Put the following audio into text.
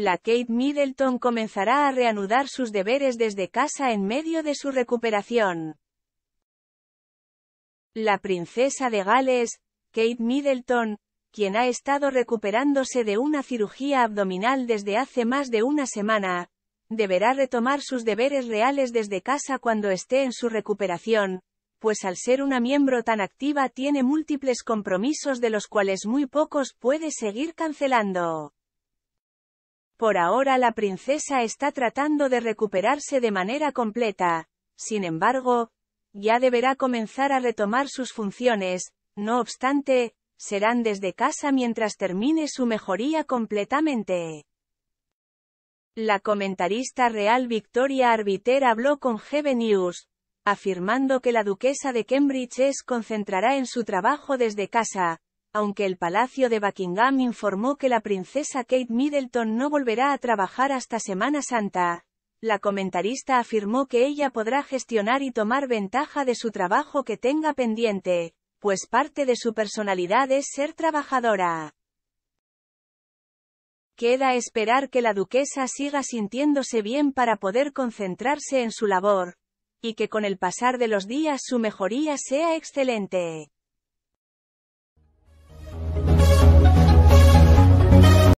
La Kate Middleton comenzará a reanudar sus deberes desde casa en medio de su recuperación. La princesa de Gales, Kate Middleton, quien ha estado recuperándose de una cirugía abdominal desde hace más de una semana, deberá retomar sus deberes reales desde casa cuando esté en su recuperación, pues al ser una miembro tan activa tiene múltiples compromisos de los cuales muy pocos puede seguir cancelando. Por ahora la princesa está tratando de recuperarse de manera completa, sin embargo, ya deberá comenzar a retomar sus funciones, no obstante, serán desde casa mientras termine su mejoría completamente. La comentarista real Victoria Arbiter habló con GB News, afirmando que la duquesa de Cambridge se concentrará en su trabajo desde casa, aunque el Palacio de Buckingham informó que la princesa Kate Middleton no volverá a trabajar hasta Semana Santa. La comentarista afirmó que ella podrá gestionar y tomar ventaja de su trabajo que tenga pendiente, pues parte de su personalidad es ser trabajadora. Queda esperar que la duquesa siga sintiéndose bien para poder concentrarse en su labor, y que con el pasar de los días su mejoría sea excelente.